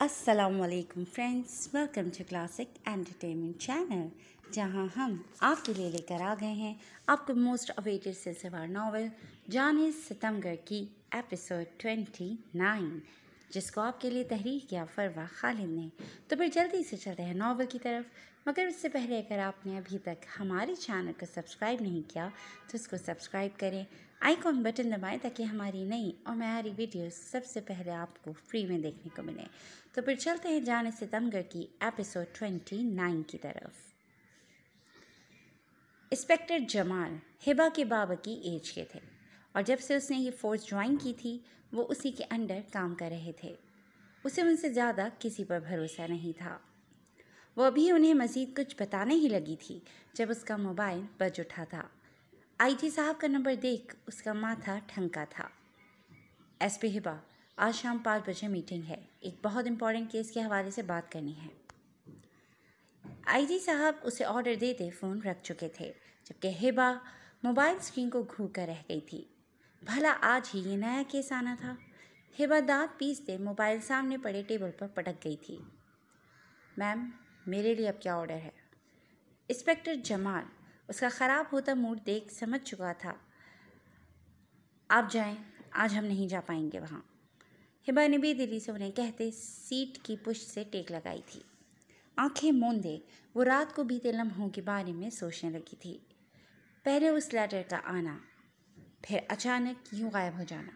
असलकम friends welcome to classic entertainment channel जहां हम आपके लिए लेकर आ गए हैं आपके मोस्ट अवेटेड सिलसिलेवार नावल जाने सितमगर की एपिसोड ट्वेंटी नाइन जिसको आपके लिए तहरीर किया फरवा खालिद ने तो फिर जल्दी से चलते हैं नावल की तरफ मगर उससे पहले अगर आपने अभी तक हमारे चैनल को सब्सक्राइब नहीं किया तो उसको सब्सक्राइब करें आइकॉन बटन दबाएं ताकि हमारी नई और मैारी वीडियो सबसे पहले आपको फ्री में देखने को मिले तो फिर चलते हैं जान सितमगर की एपिसोड ट्वेंटी नाइन की तरफ इंस्पेक्टर जमाल हिबा के बाबा की एज के थे और जब से उसने ये फोर्स ज्वाइन की थी वो उसी के अंडर काम कर रहे थे उसे उनसे ज़्यादा किसी पर भरोसा नहीं था वो अभी उन्हें मज़ीद कुछ बताने ही लगी थी जब उसका मोबाइल बज उठा था आईजी साहब का नंबर देख उसका माथा ठंका था एस पी हिबा आज शाम पाँच बजे मीटिंग है एक बहुत इंपॉर्टेंट केस के हवाले से बात करनी है आईजी साहब उसे ऑर्डर देते फ़ोन रख चुके थे जबकि हिबा मोबाइल स्क्रीन को घूर कर रह गई थी भला आज ही ये नया केस आना था हिबा दांत पीसते मोबाइल सामने पड़े टेबल पर पटक गई थी मैम मेरे लिए अब क्या ऑर्डर है इंस्पेक्टर जमाल उसका ख़राब होता मूड देख समझ चुका था आप जाएं आज हम नहीं जा पाएंगे वहाँ हिबा ने भी दिली से उन्हें कहते सीट की पुष्ट से टेक लगाई थी आंखें मूंदे वो रात को बीते लम्हों के बारे में सोचने लगी थी पहले उस लेटर का आना फिर अचानक यूँ गायब हो जाना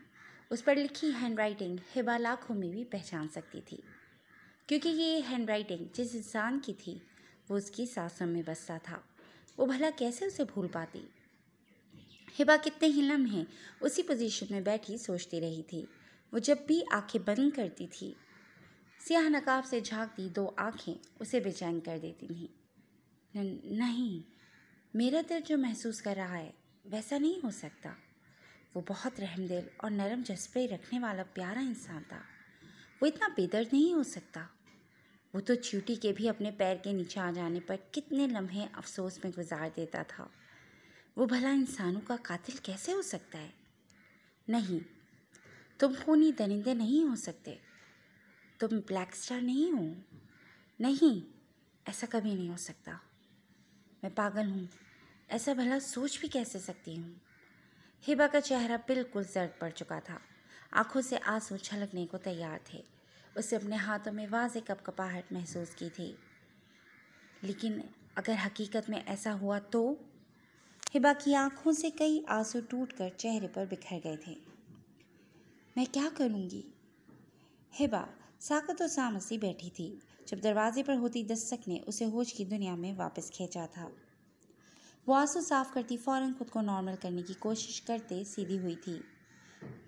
उस पर लिखी हैंड राइटिंग हिबा लाखों में भी पहचान सकती थी क्योंकि ये हैंड राइटिंग जिस इंसान की थी वो उसकी सांसों में बसता था वो भला कैसे उसे भूल पाती हिबा कितने ही लम्हे उसी पोजीशन में बैठी सोचती रही थी वो जब भी आंखें बंद करती थी सियाह नकाब से झाँकती दो आंखें उसे बेचैन कर देती थीं नहीं मेरा दिल जो महसूस कर रहा है वैसा नहीं हो सकता वो बहुत रहमदिल और नरम जज्बे रखने वाला प्यारा इंसान था वो इतना बेदर्द नहीं हो सकता वो तो चीटी के भी अपने पैर के नीचे आ जाने पर कितने लम्हे अफसोस में गुजार देता था वो भला इंसानों का कातिल कैसे हो सकता है नहीं तुम खूनी दरिंदे नहीं हो सकते तुम ब्लैक स्टार नहीं हो नहीं ऐसा कभी नहीं हो सकता मैं पागल हूँ ऐसा भला सोच भी कैसे सकती हूँ हिबा का चेहरा बिल्कुल जर्द पड़ चुका था आंखों से आंसू छलकने को तैयार थे उसे अपने हाथों में वाज कप कपाहट महसूस की थी लेकिन अगर हकीकत में ऐसा हुआ तो हिबा की आंखों से कई आंसू टूटकर चेहरे पर बिखर गए थे मैं क्या करूँगी हिबा साकत और सामसी बैठी थी जब दरवाजे पर होती दस्तक ने उसे होश की दुनिया में वापस खींचा था वो आंसू साफ करती फ़ौरन खुद को नॉर्मल करने की कोशिश करते सीधी हुई थी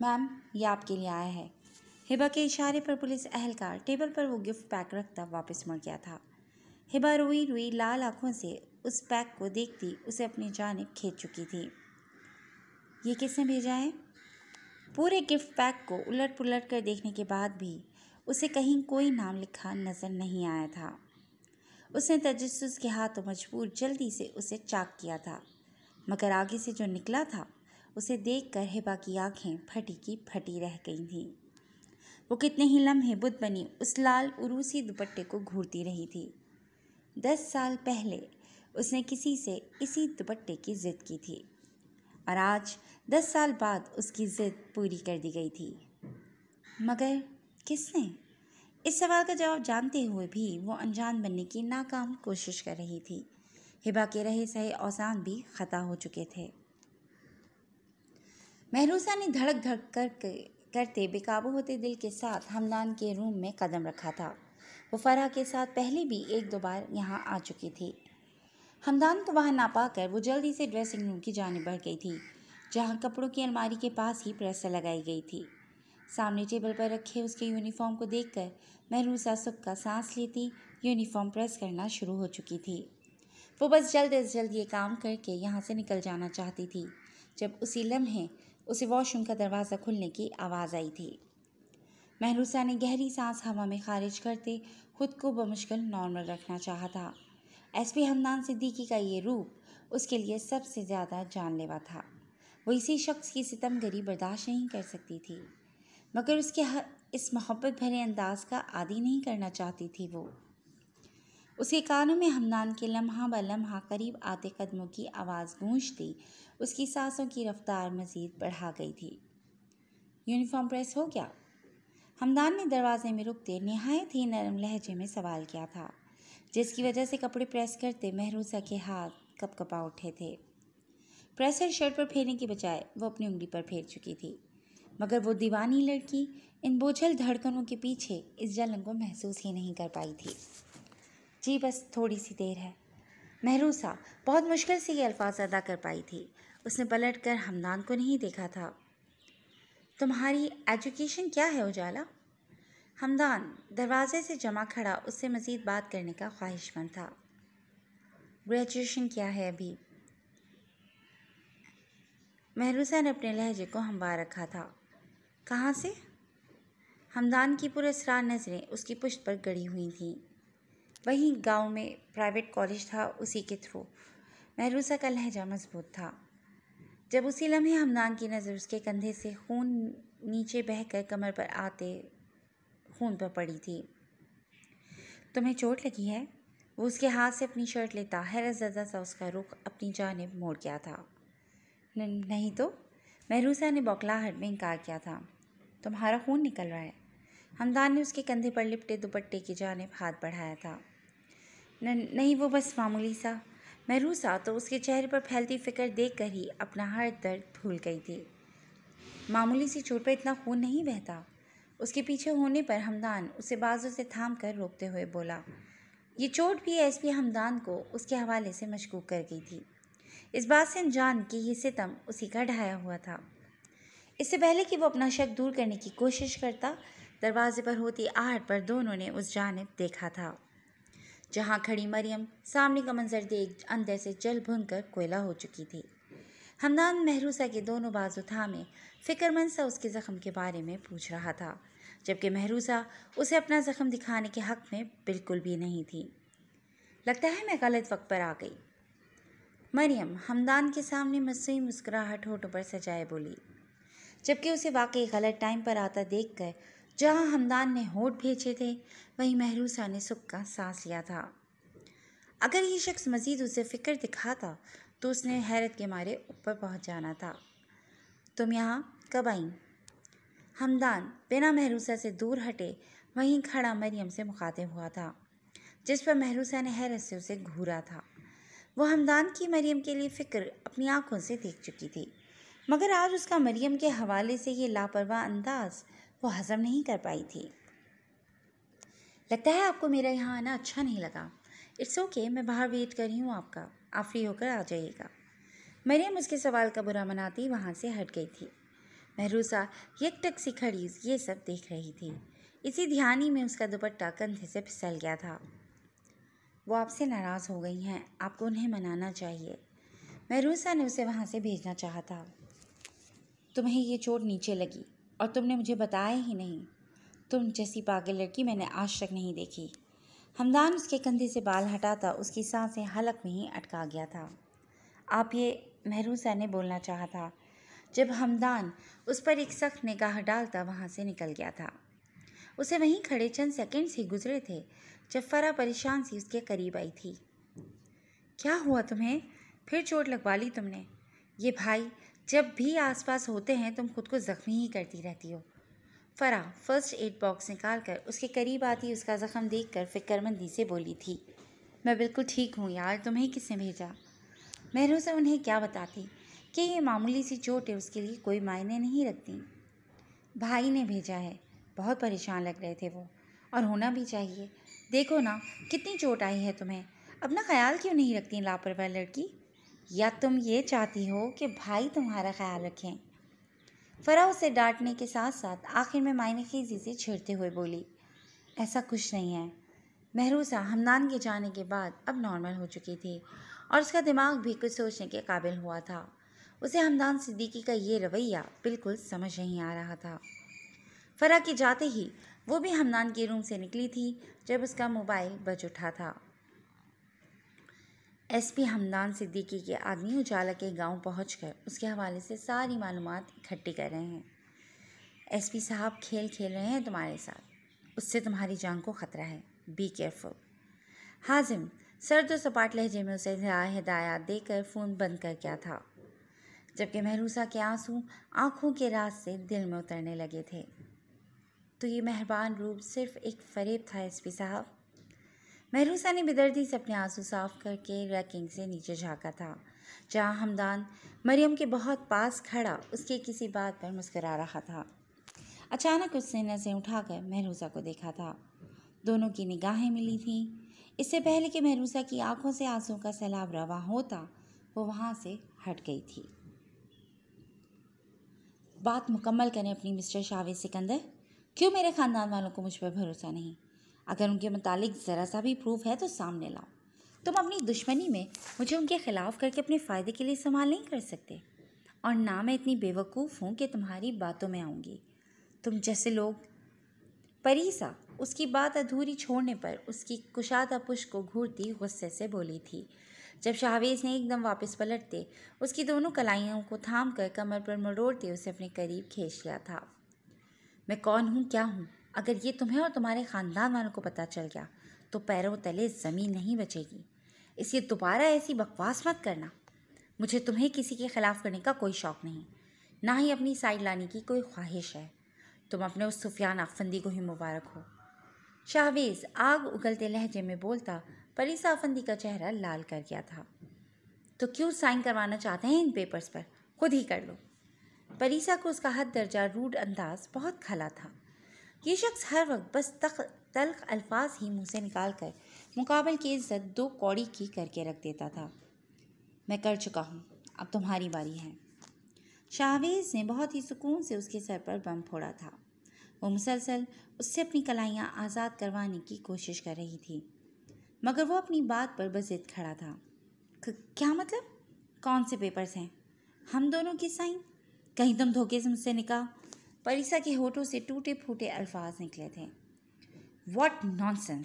मैम ये आपके लिए आया है हिबा के इशारे पर पुलिस अहलकार टेबल पर वो गिफ्ट पैक रखता वापस मुड़ गया था हिबा रोई रोई लाल आंखों से उस पैक को देखती उसे अपनी जानब खींच चुकी थी ये किसने भेजा है पूरे गिफ्ट पैक को उलट पुलट कर देखने के बाद भी उसे कहीं कोई नाम लिखा नज़र नहीं आया था उसने तजस के हाथों मजबूर जल्दी से उसे चाक किया था मगर आगे से जो निकला था उसे देखकर हिबा की आंखें फटी की फटी रह गई थीं वो कितने ही लम्हे बुद्ध बनी उस लाल उरूसी दुपट्टे को घूरती रही थी दस साल पहले उसने किसी से इसी दुपट्टे की ज़िद की थी और आज दस साल बाद उसकी ज़िद पूरी कर दी गई थी मगर किसने इस सवाल का जवाब जानते हुए भी वो अनजान बनने की नाकाम कोशिश कर रही थी हिबा के रहे सहे औसान भी ख़ता हो चुके थे महरूसा ने धड़क धड़क कर करते बेकाबू होते दिल के साथ हमदान के रूम में कदम रखा था वो फरहा के साथ पहले भी एक दो बार यहाँ आ चुकी थी हमदान को तो वहाँ ना पाकर वो जल्दी से ड्रेसिंग रूम की जानब बढ़ गई थी जहाँ कपड़ों की अलमारी के पास ही प्रेस लगाई गई थी सामने टेबल पर रखे उसके यूनिफॉर्म को देख कर महरूसा सुख का सांस लेती यूनिफॉर्म प्रेस करना शुरू हो चुकी थी वो बस जल्द अज जल्द ये काम करके यहाँ से निकल जाना चाहती थी जब उसी लम्हे उसे वॉशरूम का दरवाज़ा खुलने की आवाज़ आई थी महरूसा ने गहरी सांस हवा में खारिज करते खुद को बमुश्किल नॉर्मल रखना चाहा था एसपी हमदान सिद्दीकी का ये रूप उसके लिए सबसे ज़्यादा जानलेवा था वो इसी शख्स की सितमगरी बर्दाश्त नहीं कर सकती थी मगर उसके इस मोहब्बत भरे अंदाज का आदि नहीं करना चाहती थी वो उसके कानों में हमदान के लम्हा ब लम्हा करीब आते कदमों की आवाज़ गूंज दी उसकी सांसों की रफ्तार मज़ीद बढ़ा गई थी यूनिफॉर्म प्रेस हो गया हमदान ने दरवाजे में रुकते नहायत ही नरम लहजे में सवाल किया था जिसकी वजह से कपड़े प्रेस करते महरूसा के हाथ कपकपा उठे थे प्रेसर शर्ट पर फेरने के बजाय वो अपनी उंगली पर फेर चुकी थी मगर वो दीवानी लड़की इन बोझल धड़कनों के पीछे इस जलन को महसूस ही नहीं कर पाई थी जी बस थोड़ी सी देर है महरूसा बहुत मुश्किल से ये अल्फाज अदा कर पाई थी उसने पलट कर हमदान को नहीं देखा था तुम्हारी एजुकेशन क्या है उजाला हमदान दरवाजे से जमा खड़ा उससे मज़ीद बात करने का ख्वाहिशमंद था ग्रेजुएशन क्या है अभी महरूसा ने अपने लहजे को हमवा रखा था कहाँ से हमदान की पुरेसरार नज़रें उसकी पुश्त पर गड़ी हुई थीं वहीं गांव में प्राइवेट कॉलेज था उसी के थ्रू महरूसा का लहजा मजबूत था जब उसी लम्हे हमदान की नज़र उसके कंधे से खून नीचे बहकर कमर पर आते खून पर पड़ी थी तुम्हें चोट लगी है वो उसके हाथ से अपनी शर्ट लेता हैरतजदा सा उसका रुख अपनी जानब मोड़ गया था न, नहीं तो महरूसा ने बौखलाहट में इनकार किया था तुम्हारा खून निकल रहा है हमदान ने उसके कंधे पर लिपटे दुपट्टे की जानब हाथ बढ़ाया था नहीं वो बस मामूली सा मैं रूसा तो उसके चेहरे पर फैलती फिक्र देख कर ही अपना हर दर्द भूल गई थी मामूली सी चोट पर इतना खून नहीं बहता उसके पीछे होने पर हमदान उसे बाजू से थाम कर रोकते हुए बोला ये चोट भी एसपी हमदान को उसके हवाले से मशकूक कर गई थी इस बात से अनजान कि यह सितम उसी का ढाया हुआ था इससे पहले कि वो अपना शक दूर करने की कोशिश करता दरवाजे पर होती आहट पर दोनों ने उस जानब देखा था जहाँ खड़ी मरियम सामने का मंजर देख अंदर से जल भुन कर कोयला हो चुकी थी हमदान महरूसा के दोनों बाजू थामे फिक्रमंद सा उसके ज़ख्म के बारे में पूछ रहा था जबकि महरूसा उसे अपना ज़ख्म दिखाने के हक में बिल्कुल भी नहीं थी लगता है मैं गलत वक्त पर आ गई मरियम हमदान के सामने मसई मुस्कुराहट होठों पर सजाए बोली जबकि उसे वाकई गलत टाइम पर आता देखकर जहां हमदान ने होठ भेजे थे वहीं महरूसा ने सुख का सांस लिया था अगर ये शख्स मज़ीद उसे फ़िक्र दिखाता तो उसने हैरत के मारे ऊपर पहुंच जाना था तुम यहाँ कब आई हमदान बिना महरूसा से दूर हटे वहीं खड़ा मरियम से मुखातिब हुआ था जिस पर महरूसा ने हैरत से उसे घूरा था वो हमदान की मरियम के लिए फ़िक्र अपनी आंखों से देख चुकी थी मगर आज उसका मरियम के हवाले से ये लापरवाह अंदाज़ वो हज़म नहीं कर पाई थी लगता है आपको मेरा यहाँ आना अच्छा नहीं लगा इट्स ओके okay, मैं बाहर वेट कर रही हूँ आपका आप फ्री होकर आ जाइएगा मरियम उसके सवाल का बुरा मनाती वहाँ से हट गई थी महरूसा यक टक सी खड़ी ये सब देख रही थी इसी ध्यान ही में उसका दुपट्टा कंधे से फिसल गया था वो आपसे नाराज़ हो गई हैं आपको उन्हें मनाना चाहिए महरूसा ने उसे वहाँ से भेजना चाहा था तुम्हें ये चोट नीचे लगी और तुमने मुझे बताया ही नहीं तुम जैसी पागल लड़की मैंने आज तक नहीं देखी हमदान उसके कंधे से बाल हटाता उसकी सांसें हलक में ही अटका गया था आप ये महरूसा ने बोलना चाहा था जब हमदान उस पर एक सख्त निगाह डालता वहाँ से निकल गया था उसे वहीं खड़े चंद सेकंड्स ही गुजरे थे जब फरा परेशान सी उसके करीब आई थी क्या हुआ तुम्हें फिर चोट लगवा ली तुमने ये भाई जब भी आसपास होते हैं तुम खुद को ज़ख्मी ही करती रहती हो फ़रा फर्स्ट एड बॉक्स निकाल कर उसके करीब आती उसका ज़ख्म देख कर फ़िक्रमंदी से बोली थी मैं बिल्कुल ठीक हूँ यार तुम्हें किसने भेजा महरूसा उन्हें क्या बताती कि ये मामूली सी चोट है उसके लिए कोई मायने नहीं रखती भाई ने भेजा है बहुत परेशान लग रहे थे वो और होना भी चाहिए देखो ना कितनी चोट आई है तुम्हें अपना ख्याल क्यों नहीं रखती लापरवाह लड़की या तुम ये चाहती हो कि भाई तुम्हारा ख्याल रखें फ़रा उसे डांटने के साथ साथ आखिर में मायने खेजी से छेड़ते हुए बोली ऐसा कुछ नहीं है महरूसा हमदान के जाने के बाद अब नॉर्मल हो चुकी थी और उसका दिमाग भी कुछ सोचने के काबिल हुआ था उसे हमदान सिद्दीकी का ये रवैया बिल्कुल समझ नहीं आ रहा था फ़रा के जाते ही वो भी हमदान के रूम से निकली थी जब उसका मोबाइल बज उठा था एसपी हमदान सिद्दीकी के आदमी उजाला के गांव पहुंचकर उसके हवाले से सारी मालूम इकट्ठी कर रहे हैं एसपी साहब खेल खेल रहे हैं तुम्हारे साथ उससे तुम्हारी जान को ख़तरा है बी केयरफुल हाजिम सर तो सपाट लहजे में उसे हिदायत देकर फ़ोन बंद कर गया था जबकि महरूसा के आंसू आँखों के रास से दिल में उतरने लगे थे तो ये मेहरबान रूप सिर्फ एक फरेब था एसपी साहब महरूसा ने बेदर्दी से अपने आंसू साफ करके रैकिंग से नीचे झाँका था जहाँ हमदान मरियम के बहुत पास खड़ा उसके किसी बात पर मुस्करा रहा था अचानक उसने नज़रें उठाकर महरूसा को देखा था दोनों की निगाहें मिली थीं इससे पहले कि महरूसा की आंखों से आंसू का सैलाब रवा होता वो वहाँ से हट गई थी बात मुकम्मल करें अपनी मिस्टर शावे सिकंदर क्यों मेरे ख़ानदान वालों को मुझ पर भरोसा नहीं अगर उनके मुतालिक ज़रा सा भी प्रूफ है तो सामने लाओ तुम अपनी दुश्मनी में मुझे उनके ख़िलाफ़ करके अपने फ़ायदे के लिए इस्तेमाल नहीं कर सकते और ना मैं इतनी बेवकूफ़ हूँ कि तुम्हारी बातों में आऊँगी तुम जैसे लोग परीसा उसकी बात अधूरी छोड़ने पर उसकी कुशादा पुश को घूरती गुस्से से बोली थी जब शाहवेज ने एकदम वापस पलटते उसकी दोनों कलाइयों को थाम कर कमर पर मरोड़ते उसे अपने करीब खींच लिया था मैं कौन हूँ क्या हूँ अगर ये तुम्हें और तुम्हारे ख़ानदान वालों को पता चल गया तो पैरों तले ज़मीन नहीं बचेगी इसलिए दोबारा ऐसी बकवास मत करना मुझे तुम्हें किसी के ख़िलाफ़ करने का कोई शौक़ नहीं ना ही अपनी साइड लाने की कोई ख्वाहिश है तुम अपने उस सुफियान आफंदी को ही मुबारक हो शाहवेज़ आग उगलते लहजे में बोलता परिसा अफंदी का चेहरा लाल कर गया था तो क्यों साइन करवाना चाहते हैं इन पेपर्स पर खुद ही कर लो परीसा को उसका हद दर्जा रूड अंदाज बहुत खला था ये शख्स हर वक्त बस तख तलख अल्फाज ही मुंह से निकाल कर मुकाबल की इज्जत दो कौड़ी की करके रख देता था मैं कर चुका हूँ अब तुम्हारी बारी है शाहवेज ने बहुत ही सुकून से उसके सर पर बम फोड़ा था वो मुसलसल उससे अपनी कलाइयाँ आज़ाद करवाने की कोशिश कर रही थी मगर वो अपनी बात पर बजिद खड़ा था क्या मतलब कौन से पेपर्स हैं हम दोनों की साइन कहीं तुम धोखे से मुझसे निकाह परीसा के होठों से टूटे फूटे अल्फाज निकले थे वॉट नॉन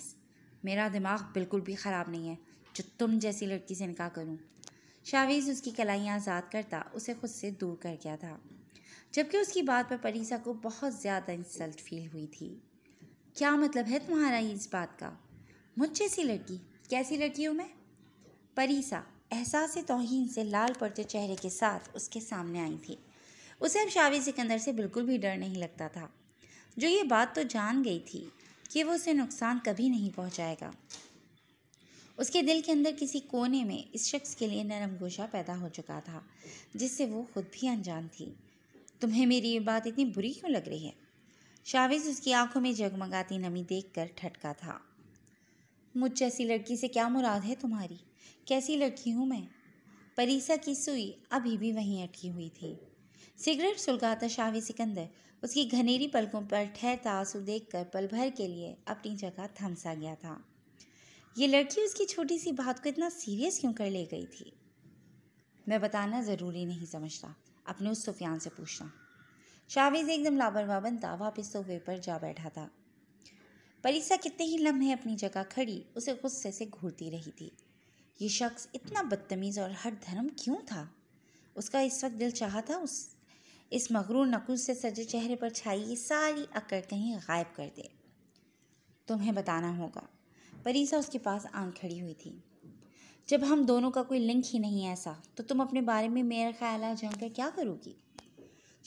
मेरा दिमाग बिल्कुल भी ख़राब नहीं है जो तुम जैसी लड़की से निकाह करूं शावेज़ उसकी कलाइयाँ आज़ाद करता उसे खुद से दूर कर गया था जबकि उसकी बात पर परीसा को बहुत ज़्यादा इंसल्ट फील हुई थी क्या मतलब है तुम्हारा इस बात का मुझ जैसी लड़की कैसी लड़की हूँ मैं परीसा एहसास तोहन से लाल पड़ते चेहरे के साथ उसके सामने आई थी उसे अब शावी सिकंदर से बिल्कुल भी डर नहीं लगता था जो ये बात तो जान गई थी कि वो उसे नुकसान कभी नहीं पहुंचाएगा। उसके दिल के अंदर किसी कोने में इस शख्स के लिए नरम गोशा पैदा हो चुका था जिससे वो खुद भी अनजान थी तुम्हें मेरी ये बात इतनी बुरी क्यों लग रही है शाविज उसकी आंखों में जगमगाती नमी देखकर ठटका था मुझ जैसी लड़की से क्या मुराद है तुम्हारी कैसी लड़की हूँ मैं परीसा की सुई अभी भी वहीं अटकी हुई थी सिगरेट सुलगाता शावी सिकंदर उसकी घनेरी पलकों पर ठहरता आंसू देख कर पल भर के लिए अपनी जगह थम सा गया था ये लड़की उसकी छोटी सी बात को इतना सीरियस क्यों कर ले गई थी मैं बताना ज़रूरी नहीं समझता अपने उस सुफियान से पूछना शावेज एकदम लापरवाह बनता वापस सोफे पर जा बैठा था परिसा कितने ही लम्हे अपनी जगह खड़ी उसे गुस्से से घूरती रही थी ये शख्स इतना बदतमीज़ और हर धर्म क्यों था उसका इस वक्त दिल चाहता था उस इस मगरूर नकुश से सजे चेहरे पर छाई ये सारी अकड़ कहीं गायब कर दे तुम्हें बताना होगा परीसा उसके पास आंख खड़ी हुई थी जब हम दोनों का कोई लिंक ही नहीं ऐसा तो तुम अपने बारे में मेरा ख्याल जानकर क्या करोगी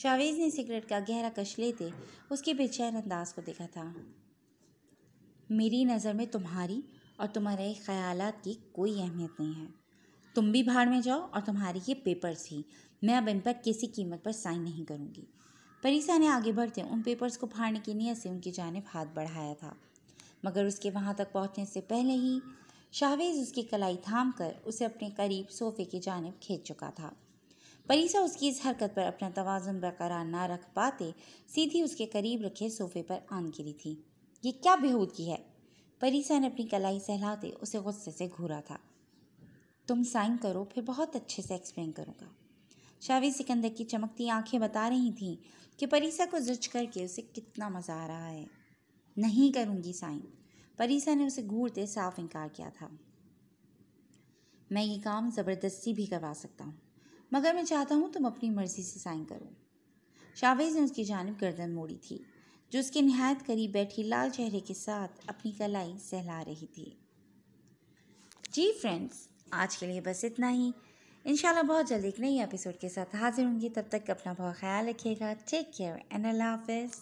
शावेज ने सिगरेट का गहरा कश लेते उसके बेचैन अंदाज को देखा था मेरी नज़र में तुम्हारी और तुम्हारे ख्यालात की कोई अहमियत नहीं है तुम भी भाड़ में जाओ और तुम्हारी ये पेपर्स ही मैं अब इन पर किसी कीमत पर साइन नहीं करूँगी परीसा ने आगे बढ़ते उन पेपर्स को फाड़ने की नीयत से उनकी जानब हाथ बढ़ाया था मगर उसके वहाँ तक पहुँचने से पहले ही शाहवेज उसकी कलाई थाम कर उसे अपने करीब सोफे की जानब खींच चुका था परीसा उसकी इस हरकत पर अपना तोज़ुन बरकरार ना रख पाते सीधी उसके करीब रखे सोफे पर आन गिरी थी ये क्या बेहूदगी है परीसा ने अपनी कलाई सहलाते उसे गुस्से से घूरा था तुम साइन करो फिर बहुत अच्छे से एक्सप्लेन करूँगा शावी सिकंदर की चमकती आंखें बता रही थीं कि परीसा को जज करके उसे कितना मज़ा आ रहा है नहीं करूँगी साइन परीसा ने उसे घूरते साफ इनकार किया था मैं ये काम ज़बरदस्ती भी करवा सकता हूँ मगर मैं चाहता हूँ तुम अपनी मर्ज़ी से साइन करो शावेज़ ने उसकी जानब गर्दन मोड़ी थी जो उसके नहायत करीब बैठी लाल चेहरे के साथ अपनी कलाई सहला रही थी जी फ्रेंड्स आज के लिए बस इतना ही इन बहुत जल्द एक नई एपिसोड के साथ हाजिर होंगी तब तक अपना बहुत ख्याल रखिएगा टेक केयर एंड अल्लाह हाफिज़